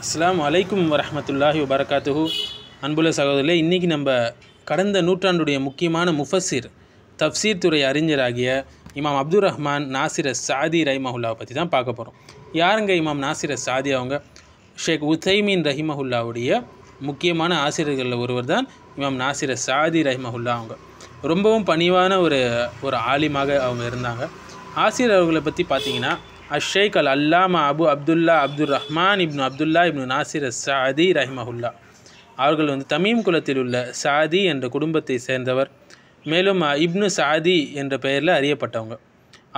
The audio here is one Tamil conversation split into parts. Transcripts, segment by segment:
அஸ்லாம் வலைக்கும் வரமத்துல்லாஹி வரகாத்துஹு அன்புல சகோதரில் இன்றைக்கி நம்ம கடந்த நூற்றாண்டுடைய முக்கியமான முஃபசிர் தப்சீர் துறை அறிஞராகிய இமாம் அப்துல் ரஹ்மான் நாசிர சாதி ரஹிமஹுல்லாவை பற்றி தான் பார்க்க போகிறோம் யாருங்க இமாம் நாசிர சாதி அவங்க ஷேக் உசைமீன் ரஹிமஹுல்லாவுடைய முக்கியமான ஆசிரியர்களில் ஒருவர் தான் இமாம் நாசிர சாதி ரஹிமஹுல்லா அவங்க ரொம்பவும் பணிவான ஒரு ஒரு ஆலிமாக அவங்க இருந்தாங்க ஆசிரியர் அவர்களை பற்றி பார்த்திங்கன்னா அஷேக் அல் அல்லாமா அபு அப்துல்லா அப்துல் ரஹ்மான் இப்னு அப்துல்லா இப்னு நாசிர் சாதி ரஹிமஹுல்லா அவர்கள் வந்து தமீம் குலத்தில் உள்ள சாதி என்ற குடும்பத்தை சேர்ந்தவர் மேலும் இப்னு சாதி என்ற பெயரில் அறியப்பட்டவங்க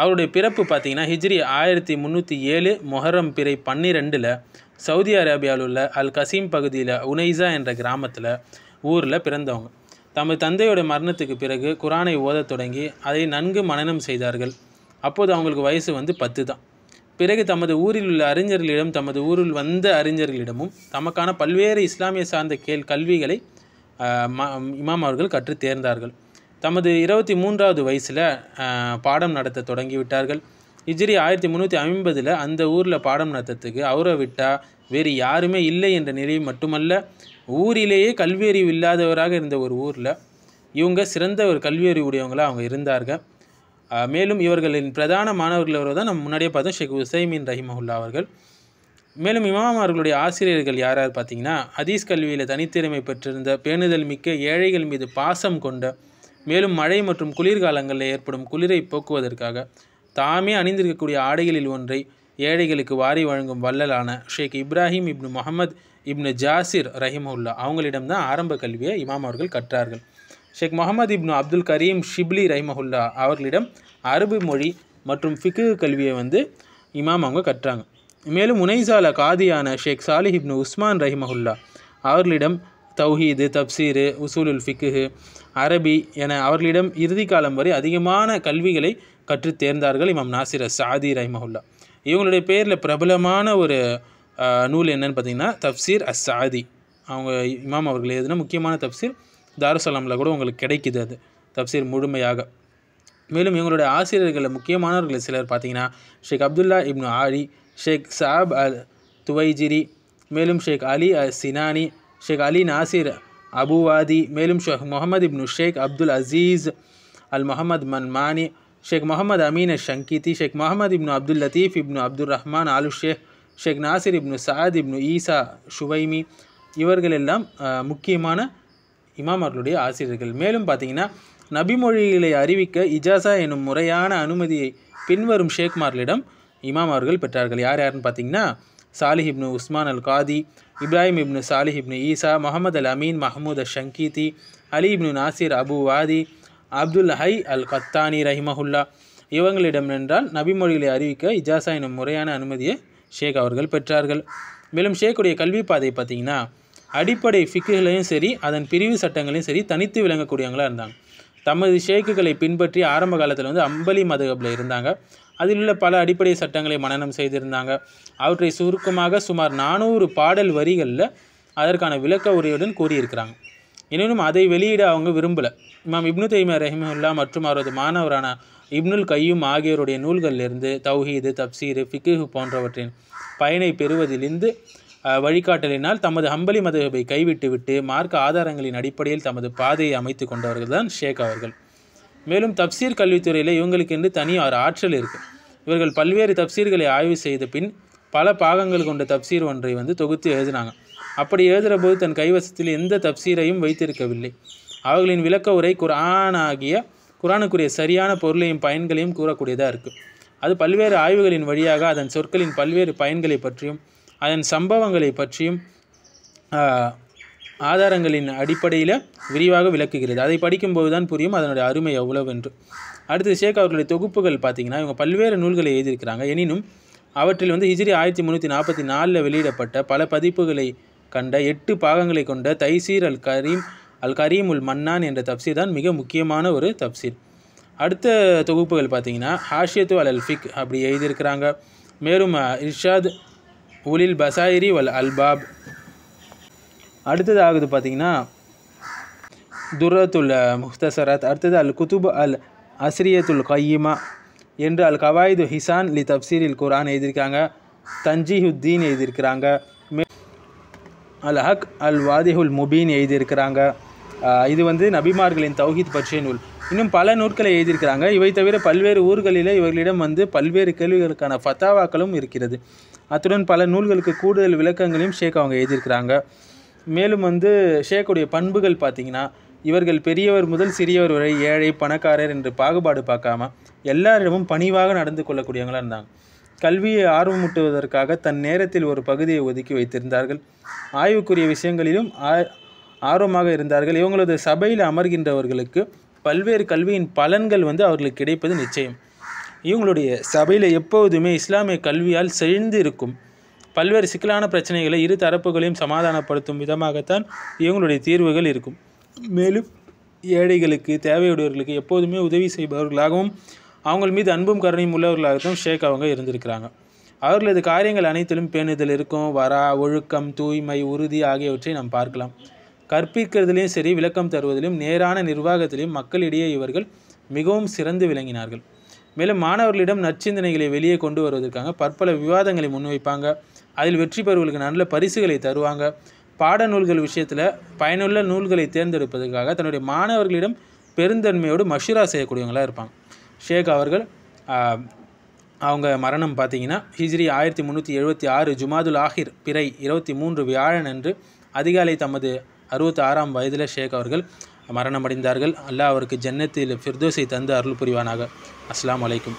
அவருடைய பிறப்பு பார்த்திங்கன்னா ஹிஜ்ரி ஆயிரத்தி முந்நூற்றி ஏழு மொஹரம் பிறை பன்னிரெண்டில் சவுதி அரேபியாவில் உள்ள அல் கசீம் பகுதியில் உனைசா என்ற கிராமத்தில் ஊரில் பிறந்தவங்க தமது தந்தையோட மரணத்துக்கு பிறகு குரானை ஓதத் தொடங்கி அதை நன்கு மனனம் செய்தார்கள் அப்போது அவங்களுக்கு வயசு வந்து பத்து தான் பிறகு தமது ஊரில் உள்ள அறிஞர்களிடம் தமது ஊரில் வந்த அறிஞர்களிடமும் தமக்கான பல்வேறு இஸ்லாமிய சார்ந்த கேள் கல்விகளை இமாம் அவர்கள் கற்று தேர்ந்தார்கள் தமது இருபத்தி மூன்றாவது வயசில் பாடம் நடத்த தொடங்கிவிட்டார்கள் இஜ்ரி ஆயிரத்தி முந்நூற்றி ஐம்பதில் அந்த ஊரில் பாடம் நடத்ததுக்கு அவரை விட்டால் வேறு யாருமே இல்லை என்ற நிலை மட்டுமல்ல ஊரிலேயே கல்வியறிவு இல்லாதவராக இருந்த ஒரு ஊரில் இவங்க சிறந்த ஒரு கல்வியறிவு உடையவங்களாக அவங்க இருந்தார்கள் மேலும் இவர்களின் பிரதான மாணவர்கள் தான் நம்ம முன்னாடியே பார்த்தோம் ஷேக் உசைமின் ரஹிமஹுல்லா அவர்கள் மேலும் இமாம் அவர்களுடைய ஆசிரியர்கள் யார் யார் பார்த்தீங்கன்னா ஹதீஸ் கல்வியில் தனித்திறமை பெற்றிருந்த பேணுதல் மிக்க ஏழைகள் மீது பாசம் கொண்ட மேலும் மழை மற்றும் குளிர்காலங்களில் ஏற்படும் குளிரை போக்குவதற்காக தாமே அணிந்திருக்கக்கூடிய ஆடைகளில் ஒன்றை ஏழைகளுக்கு வாரி வழங்கும் வள்ளலான ஷேக் இப்ராஹிம் இப்னு முகமது இப்னு ஜாசிர் ரஹிமுல்லா அவங்களிடம் தான் ஆரம்ப கல்வியை இமாம் அவர்கள் கற்றார்கள் ஷேக் முகமது இப்னு அப்துல் கரீம் ஷிப்லி ரஹிமஹுல்லா அவர்களிடம் அரபு மொழி மற்றும் ஃபிக்கு கல்வியை வந்து இமாம் அவங்க கற்றாங்க மேலும் உனைசால காதியான ஷேக் சாலிஹ் இப்னு உஸ்மான் ரஹிமஹுல்லா அவர்களிடம் தௌஹீது தப்சீரு உசூலுல் ஃபிக்குஹு அரபி என அவர்களிடம் இறுதி காலம் வரை அதிகமான கல்விகளை கற்று தேர்ந்தார்கள் இமாம் நாசிர் சாதி ரஹிமஹுல்லா இவங்களுடைய பேரில் பிரபலமான ஒரு நூல் என்னன்னு பார்த்தீங்கன்னா தப்சீர் அஸ் சாதி அவங்க இமாம் அவர்கள் எழுதின முக்கியமான தப்சீர் தாருசலாமில் கூட உங்களுக்கு கிடைக்குது அது தப்சீர் முழுமையாக மேலும் இவங்களுடைய ஆசிரியர்களில் முக்கியமானவர்கள் சிலர் பார்த்தீங்கன்னா ஷேக் அப்துல்லா இப்னு ஆரி ஷேக் சாப் அல் துவைஜிரி மேலும் ஷேக் அலி அ சினானி ஷேக் அலி நாசிர் அபுவாதி மேலும் ஷேக் முகமது இப்னு ஷேக் அப்துல் அசீஸ் அல் முகமது மன்மானி ஷேக் முகமது அமீன் ஷங்கிதி ஷேக் முகமது இப்னு அப்துல் லத்தீஃப் இப்னு அப்துல் ரஹ்மான் ஆலு ஷேக் ஷேக் நாசிர் இப்னு சாத் இப்னு ஈசா ஷுவைமி இவர்களெல்லாம் முக்கியமான இமாமர்களுடைய ஆசிரியர்கள் மேலும் பார்த்தீங்கன்னா நபிமொழிகளை அறிவிக்க இஜாசா எனும் முறையான அனுமதியை பின்வரும் ஷேக்மார்களிடம் இமாம் அவர்கள் பெற்றார்கள் யார் யாருன்னு பார்த்தீங்கன்னா சாலிஹ் இப்னு உஸ்மான் அல் காதி இப்ராஹிம் இப்னு சாலிஹ் இப்னு ஈசா முகமது அல் அமீன் மஹமூத் அல் ஷங்கீதி அலி இப்னு நாசிர் அபு வாதி அப்துல் ஹை அல் கத்தானி ரஹிமஹுல்லா இவங்களிடம் என்றால் நபிமொழிகளை அறிவிக்க இஜாசா எனும் முறையான அனுமதியை ஷேக் அவர்கள் பெற்றார்கள் மேலும் ஷேக்குடைய கல்வி பாதை பார்த்தீங்கன்னா அடிப்படை ஃபிக்குகளையும் சரி அதன் பிரிவு சட்டங்களையும் சரி தனித்து விளங்கக்கூடியவங்களாக இருந்தாங்க தமது ஷேக்குகளை பின்பற்றி ஆரம்ப காலத்தில் வந்து அம்பலி மதுகபில் இருந்தாங்க அதில் உள்ள பல அடிப்படை சட்டங்களை மனநம் செய்திருந்தாங்க அவற்றை சுருக்கமாக சுமார் நானூறு பாடல் வரிகளில் அதற்கான விளக்க உரையுடன் கூறியிருக்கிறாங்க எனினும் அதை வெளியிட அவங்க விரும்பலை இமாம் இப்னு தைமியா ரஹிமுல்லா மற்றும் அவரது மாணவரான இப்னுல் கையும் ஆகியோருடைய நூல்களிலிருந்து தௌஹீது தப்சீரு ஃபிக்கு போன்றவற்றின் பயனை பெறுவதிலிருந்து வழிகாட்டலினால் தமது அம்பலி மதுகபை கைவிட்டுவிட்டு மார்க்க ஆதாரங்களின் அடிப்படையில் தமது பாதையை அமைத்து கொண்டவர்கள் தான் ஷேக் அவர்கள் மேலும் தப்சீர் கல்வித்துறையில் இவங்களுக்கு என்று தனி ஒரு ஆற்றல் இருக்குது இவர்கள் பல்வேறு தப்சீர்களை ஆய்வு செய்த பின் பல பாகங்கள் கொண்ட தப்சீர் ஒன்றை வந்து தொகுத்து எழுதினாங்க அப்படி எழுதுகிற போது தன் கைவசத்தில் எந்த தப்சீரையும் வைத்திருக்கவில்லை அவர்களின் விளக்க உரை குரானாகிய குரானுக்குரிய சரியான பொருளையும் பயன்களையும் கூறக்கூடியதாக இருக்குது அது பல்வேறு ஆய்வுகளின் வழியாக அதன் சொற்களின் பல்வேறு பயன்களை பற்றியும் அதன் சம்பவங்களை பற்றியும் ஆதாரங்களின் அடிப்படையில் விரிவாக விளக்குகிறது அதை படிக்கும்போது தான் புரியும் அதனுடைய அருமை எவ்வளவு என்று அடுத்து ஷேக் அவர்களுடைய தொகுப்புகள் பார்த்திங்கன்னா இவங்க பல்வேறு நூல்களை எழுதியிருக்கிறாங்க எனினும் அவற்றில் வந்து ஹிஜ்ரி ஆயிரத்தி முந்நூற்றி நாற்பத்தி நாலில் வெளியிடப்பட்ட பல பதிப்புகளை கண்ட எட்டு பாகங்களை கொண்ட தைசீர் அல் கரீம் அல் கரீம் உல் மன்னான் என்ற தப்சீர் தான் மிக முக்கியமான ஒரு தப்சீர் அடுத்த தொகுப்புகள் பார்த்திங்கன்னா ஹாஷியத்து அல் அல்ஃபிக் அப்படி எழுதியிருக்கிறாங்க மேலும் இர்ஷாத் உலில் பசாயிரி வல் அல்பாப் அடுத்ததாகுது பார்த்தீங்கன்னா துரத்துல் முஹ்தசரத் அடுத்தது அல் குத்துப் அல் அஸ்ரியத்துல் கையிமா என்று அல் கவாயிது ஹிசான் லி தப்சீரில் குரான் எழுதியிருக்காங்க தஞ்சிஹுத்தீன் எழுதியிருக்கிறாங்க அல் ஹக் அல் வாதிஹுல் முபீன் எழுதியிருக்கிறாங்க இது வந்து நபிமார்களின் தௌஹீத் பற்றிய நூல் இன்னும் பல நூல்களை எழுதியிருக்கிறாங்க இவை தவிர பல்வேறு ஊர்களில் இவர்களிடம் வந்து பல்வேறு கேள்விகளுக்கான ஃபத்தாவாக்களும் இருக்கிறது அத்துடன் பல நூல்களுக்கு கூடுதல் விளக்கங்களையும் ஷேக் அவங்க எழுதியிருக்கிறாங்க மேலும் வந்து ஷேக்குடைய பண்புகள் பார்த்திங்கன்னா இவர்கள் பெரியவர் முதல் சிறியவர் வரை ஏழை பணக்காரர் என்று பாகுபாடு பார்க்காம எல்லாரிடமும் பணிவாக நடந்து கொள்ளக்கூடியவங்களாக இருந்தாங்க கல்வியை ஆர்வமூட்டுவதற்காக தன் நேரத்தில் ஒரு பகுதியை ஒதுக்கி வைத்திருந்தார்கள் ஆய்வுக்குரிய விஷயங்களிலும் ஆர்வமாக இருந்தார்கள் இவங்களது சபையில் அமர்கின்றவர்களுக்கு பல்வேறு கல்வியின் பலன்கள் வந்து அவர்களுக்கு கிடைப்பது நிச்சயம் இவங்களுடைய சபையில் எப்போதுமே இஸ்லாமிய கல்வியால் செழிந்து இருக்கும் பல்வேறு சிக்கலான பிரச்சனைகளை இரு தரப்புகளையும் சமாதானப்படுத்தும் விதமாகத்தான் இவங்களுடைய தீர்வுகள் இருக்கும் மேலும் ஏழைகளுக்கு தேவையுடையவர்களுக்கு எப்போதுமே உதவி செய்பவர்களாகவும் அவங்கள் மீது அன்பும் கருணையும் உள்ளவர்களாகத்தான் ஷேக் அவங்க இருந்திருக்கிறாங்க அவர்களது காரியங்கள் அனைத்திலும் பேணுதல் இருக்கும் வரா ஒழுக்கம் தூய்மை உறுதி ஆகியவற்றை நாம் பார்க்கலாம் கற்பிக்கிறதுலேயும் சரி விளக்கம் தருவதிலும் நேரான நிர்வாகத்திலையும் மக்களிடையே இவர்கள் மிகவும் சிறந்து விளங்கினார்கள் மேலும் மாணவர்களிடம் நற்சிந்தனைகளை வெளியே கொண்டு வருவதற்காக பற்பல விவாதங்களை முன்வைப்பாங்க அதில் வெற்றி பெறுவர்களுக்கு நல்ல பரிசுகளை தருவாங்க பாடநூல்கள் விஷயத்தில் பயனுள்ள நூல்களை தேர்ந்தெடுப்பதற்காக தன்னுடைய மாணவர்களிடம் பெருந்தன்மையோடு மஷூரா செய்யக்கூடியவங்களாக இருப்பாங்க ஷேக் அவர்கள் அவங்க மரணம் பார்த்தீங்கன்னா ஹிஜ்ரி ஆயிரத்தி முந்நூற்றி எழுபத்தி ஆறு ஜுமாதுல் ஆஹிர் பிறை இருபத்தி மூன்று வியாழன் அன்று அதிகாலை தமது அறுபத்தி ஆறாம் வயதில் ஷேக் அவர்கள் மரணமடைந்தார்கள் அல்லாஹ் அவருக்கு ஜன்னத்தில் ஃபிர்தோஸை தந்து அருள் புரிவானாக அஸ்லாம் வலைக்கும்